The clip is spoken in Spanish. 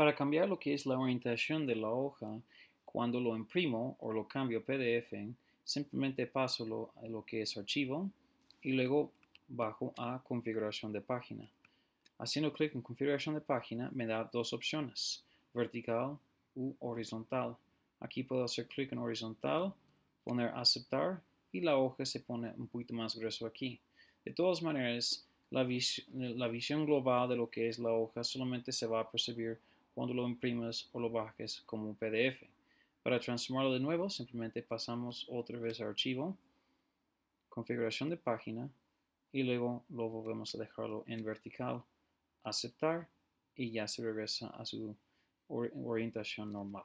Para cambiar lo que es la orientación de la hoja, cuando lo imprimo o lo cambio PDF, simplemente paso lo, que es archivo y luego bajo a configuración de página. Haciendo clic en configuración de página me da dos opciones, vertical u horizontal. Aquí puedo hacer clic en horizontal, poner aceptar y la hoja se pone un poquito más grueso aquí. De todas maneras, la, la visión global de lo que es la hoja solamente se va a percibir cuando lo imprimas o lo bajes como un PDF. Para transformarlo de nuevo, simplemente pasamos otra vez a archivo, configuración de página y luego lo volvemos a dejarlo en vertical, aceptar y ya se regresa a su orientación normal.